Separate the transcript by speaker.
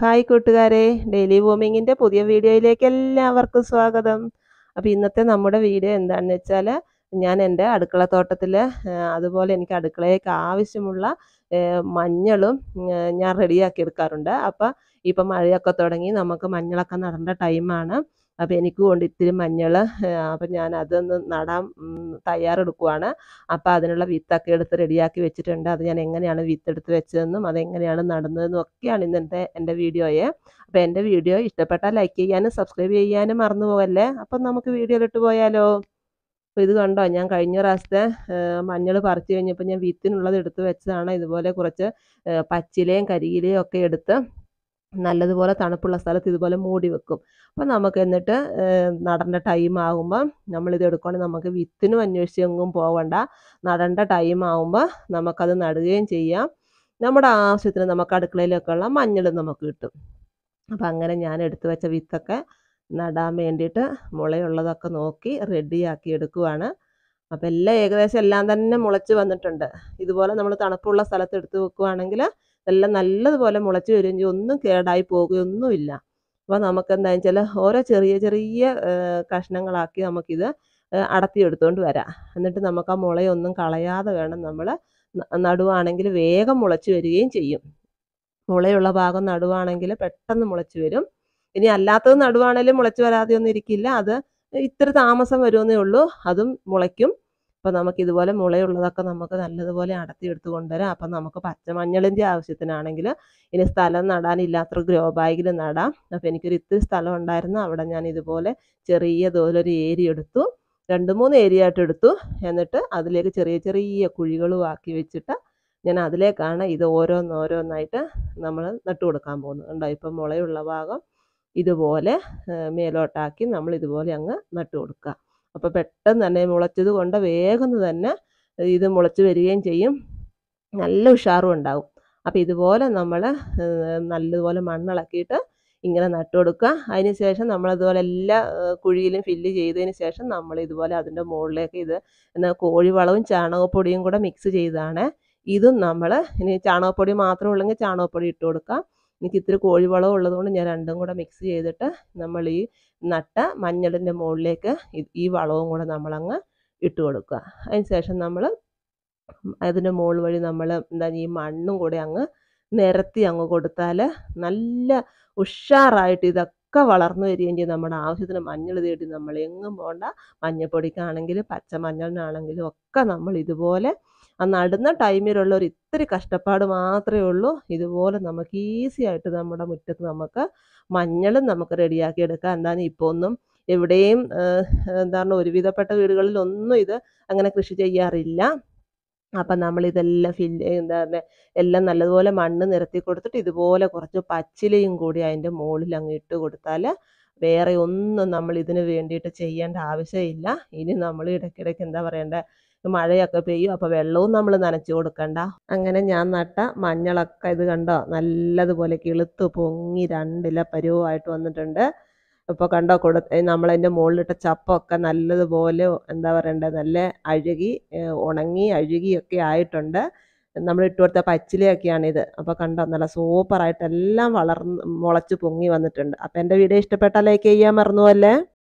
Speaker 1: hi കൂട്ടുകാരെ daily വോമിങ്ങിൻ്റെ പുതിയ വീഡിയോയിലേക്ക് എല്ലാവർക്കും സ്വാഗതം അപ്പോൾ ഇന്നത്തെ നമ്മുടെ വീഡിയോ എന്താണെന്ന് വെച്ചാൽ ഞാൻ എൻ്റെ അടുക്കളത്തോട്ടത്തിൽ അതുപോലെ എനിക്ക് അടുക്കളയ്ക്ക് ആവശ്യമുള്ള മഞ്ഞളും ഞാൻ റെഡിയാക്കി എടുക്കാറുണ്ട് അപ്പോൾ ഇപ്പം മഴയൊക്കെ തുടങ്ങി നമുക്ക് മഞ്ഞളൊക്കെ നടേണ്ട ടൈമാണ് അപ്പോൾ എനിക്ക് കൊണ്ട് ഇത്തിരി മഞ്ഞൾ അപ്പം ഞാൻ അതൊന്ന് നടാൻ തയ്യാറെടുക്കുവാണ് അപ്പോൾ അതിനുള്ള വിത്തൊക്കെ എടുത്ത് റെഡിയാക്കി വെച്ചിട്ടുണ്ട് അത് ഞാൻ എങ്ങനെയാണ് വിത്തെടുത്ത് വെച്ചതെന്നും അതെങ്ങനെയാണ് നടന്നതെന്നും ഒക്കെയാണ് ഇന്നത്തെ എൻ്റെ വീഡിയോയെ അപ്പോൾ എൻ്റെ വീഡിയോ ഇഷ്ടപ്പെട്ടാൽ ലൈക്ക് ചെയ്യാനും സബ്സ്ക്രൈബ് ചെയ്യാനും മറന്നു പോകല്ലേ അപ്പം നമുക്ക് വീഡിയോയിലിട്ട് പോയാലോ അപ്പോൾ ഇത് കണ്ടോ ഞാൻ കഴിഞ്ഞ പ്രാവശ്യത്തെ മഞ്ഞൾ പറിച്ചു കഴിഞ്ഞപ്പോൾ ഞാൻ വിത്തിനുള്ളത് എടുത്ത് വെച്ചതാണ് ഇതുപോലെ കുറച്ച് പച്ചിലയും കരിയിലയും ഒക്കെ എടുത്ത് നല്ലതുപോലെ തണുപ്പുള്ള സ്ഥലത്ത് ഇതുപോലെ മൂടി വെക്കും അപ്പം നമുക്ക് എന്നിട്ട് നടേണ്ട ടൈം ആകുമ്പോൾ നമ്മളിത് എടുക്കുകയാണെങ്കിൽ നമുക്ക് വിത്തിനും അന്വേഷിച്ചെങ്ങും പോകണ്ട നടേണ്ട ടൈം ആകുമ്പോൾ നമുക്കത് നടുകയും ചെയ്യാം നമ്മുടെ ആവശ്യത്തിന് നമുക്ക് അടുക്കളയിലൊക്കെ ഉള്ള മഞ്ഞൾ നമുക്ക് കിട്ടും അപ്പം അങ്ങനെ ഞാൻ എടുത്തു വെച്ച വിത്തൊക്കെ നടാൻ വേണ്ടിയിട്ട് മുളയുള്ളതൊക്കെ നോക്കി റെഡിയാക്കി എടുക്കുവാണ് അപ്പം എല്ലാം ഏകദേശം എല്ലാം തന്നെ മുളച്ച് വന്നിട്ടുണ്ട് ഇതുപോലെ നമ്മൾ തണുപ്പുള്ള സ്ഥലത്ത് എടുത്ത് വെക്കുവാണെങ്കിൽ ഇതെല്ലാം നല്ലതുപോലെ മുളച്ച് വരുമെങ്കിൽ ഒന്നും കേടായി പോകുകയൊന്നുമില്ല അപ്പോൾ നമുക്ക് എന്താണെന്ന് വെച്ചാൽ ഓരോ ചെറിയ ചെറിയ കഷ്ണങ്ങളാക്കി നമുക്കിത് അടത്തിയെടുത്തുകൊണ്ട് വരാം എന്നിട്ട് നമുക്ക് ആ മുളയൊന്നും കളയാതെ വേണം നമ്മൾ നടുവാണെങ്കിൽ വേഗം മുളച്ച് വരികയും ചെയ്യും മുളയുള്ള ഭാഗം നടുവാണെങ്കിൽ പെട്ടെന്ന് മുളച്ച് വരും ഇനി അല്ലാത്തത് നടുവാണെങ്കിലും മുളച്ച് വരാതെ ഒന്നും ഇരിക്കില്ല അത് ഇത്ര താമസം വരുമെന്നേ ഉള്ളൂ അതും മുളയ്ക്കും അപ്പോൾ നമുക്ക് ഇതുപോലെ മുളയുള്ളതൊക്കെ നമുക്ക് നല്ലതുപോലെ അടത്തി എടുത്ത് കൊണ്ടുവരാം അപ്പം നമുക്ക് പച്ചമഞ്ഞളിൻ്റെ ആവശ്യത്തിനാണെങ്കിൽ ഇനി സ്ഥലം നടാനില്ലാത്തൊരു ഗ്രോ ബാഗിൽ നടാം അപ്പോൾ എനിക്കൊരു ഇത്തിരി സ്ഥലം ഉണ്ടായിരുന്നു അവിടെ ഞാൻ ഇതുപോലെ ചെറിയ തോലൊരു ഏരിയ എടുത്തു രണ്ട് മൂന്ന് ഏരിയ ആയിട്ട് എടുത്തു എന്നിട്ട് അതിലേക്ക് ചെറിയ ചെറിയ കുഴികളും ആക്കി വെച്ചിട്ട് ഞാൻ അതിലേക്കാണ് ഇത് ഓരോന്നോരോന്നായിട്ട് നമ്മൾ നട്ടു കൊടുക്കാൻ പോകുന്നത് ഉണ്ടോ ഇപ്പം മുളയുള്ള ഭാഗം ഇതുപോലെ മേലോട്ടാക്കി നമ്മൾ ഇതുപോലെ അങ്ങ് നട്ടു കൊടുക്കുക അപ്പോൾ പെട്ടെന്ന് തന്നെ മുളച്ചത് കൊണ്ട് വേഗം തന്നെ ഇത് മുളച്ച് വരികയും ചെയ്യും നല്ല ഉഷാറും ഉണ്ടാവും അപ്പോൾ ഇതുപോലെ നമ്മൾ നല്ലതുപോലെ മണ്ണിളക്കിയിട്ട് ഇങ്ങനെ നട്ടു കൊടുക്കുക അതിന് ശേഷം നമ്മളതുപോലെ എല്ലാ കുഴിയിലും ഫില്ല് ചെയ്തതിന് ശേഷം നമ്മൾ ഇതുപോലെ അതിൻ്റെ മുകളിലേക്ക് ഇത് എന്നാൽ കോഴിവളവും ചാണകപ്പൊടിയും കൂടെ മിക്സ് ചെയ്താണ് ഇതും നമ്മൾ ഇനി ചാണകപ്പൊടി മാത്രം ഉള്ളെങ്കിൽ ചാണകപ്പൊടി ഇട്ട് കൊടുക്കുക എനിക്ക് ഇത്തിരി കോഴിവളം ഉള്ളതുകൊണ്ട് ഞാൻ രണ്ടും കൂടെ മിക്സ് ചെയ്തിട്ട് നമ്മൾ ഈ നട്ട മഞ്ഞളിൻ്റെ മുകളിലേക്ക് ഈ വളവും കൂടെ നമ്മളങ്ങ് ഇട്ട് കൊടുക്കുക അതിന് ശേഷം നമ്മൾ അതിൻ്റെ മോൾ വഴി നമ്മൾ എന്താ ഈ മണ്ണും കൂടെ അങ്ങ് നിരത്തി അങ്ങ് കൊടുത്താൽ നല്ല ഉഷാറായിട്ട് ഇതൊക്കെ വളർന്നു വരികയും ചെയ്യും നമ്മുടെ ആവശ്യത്തിന് മഞ്ഞൾ തേടി നമ്മൾ എങ്ങും പോണ്ട മഞ്ഞപ്പൊടിക്കാണെങ്കിലും പച്ചമഞ്ഞളിനാണെങ്കിലും ഒക്കെ നമ്മൾ ഇതുപോലെ ആ നടുന്ന ടൈമിലുള്ള ഒരു ഇത്തിരി കഷ്ടപ്പാട് മാത്രമേ ഉള്ളൂ ഇതുപോലെ നമുക്ക് ഈസി ആയിട്ട് നമ്മുടെ മുറ്റത്ത് നമുക്ക് മഞ്ഞളും നമുക്ക് റെഡിയാക്കി എടുക്കാം എന്താണ് ഇപ്പോൾ ഒന്നും എവിടെയും എന്താണ് ഒരുവിധപ്പെട്ട വീടുകളിലൊന്നും ഒന്നും ഇത് അങ്ങനെ കൃഷി ചെയ്യാറില്ല അപ്പം നമ്മൾ ഇതെല്ലാം ഫില്ല് എന്താ പറയുക എല്ലാം നല്ലതുപോലെ മണ്ണ് നിരത്തി കൊടുത്തിട്ട് ഇതുപോലെ കുറച്ച് പച്ചിലയും കൂടി അതിൻ്റെ മുകളിൽ അങ്ങ് ഇട്ട് കൊടുത്താൽ വേറെ ഒന്നും നമ്മൾ ഇതിന് വേണ്ടിയിട്ട് ചെയ്യേണ്ട ആവശ്യമില്ല ഇനി നമ്മൾ ഇടയ്ക്കിടയ്ക്ക് എന്താ പറയേണ്ടത് മഴയൊക്കെ പെയ്യും അപ്പോൾ വെള്ളവും നമ്മൾ നനച്ചു കൊടുക്കണ്ട അങ്ങനെ ഞാൻ നട്ട മഞ്ഞളൊക്കെ ഇത് കണ്ടോ നല്ലതുപോലെ കിളുത്ത് പൊങ്ങി രണ്ടില പരുവമായിട്ട് വന്നിട്ടുണ്ട് ഇപ്പോൾ കണ്ടോ കൊടു നമ്മളതിൻ്റെ മുകളിലിട്ട ചപ്പൊക്കെ നല്ലതുപോലെ എന്താ പറയണ്ടേ നല്ല അഴുകി ഉണങ്ങി അഴുകിയൊക്കെ ആയിട്ടുണ്ട് നമ്മൾ ഇട്ട് കൊടുത്ത പച്ചിലയൊക്കെയാണിത് അപ്പോൾ കണ്ടോ നല്ല സൂപ്പറായിട്ട് എല്ലാം വളർന്ന് മുളച്ച് പൊങ്ങി വന്നിട്ടുണ്ട് അപ്പോൾ എൻ്റെ വീഡിയോ ഇഷ്ടപ്പെട്ടാൽ ലൈക്ക് ചെയ്യാൻ അല്ലേ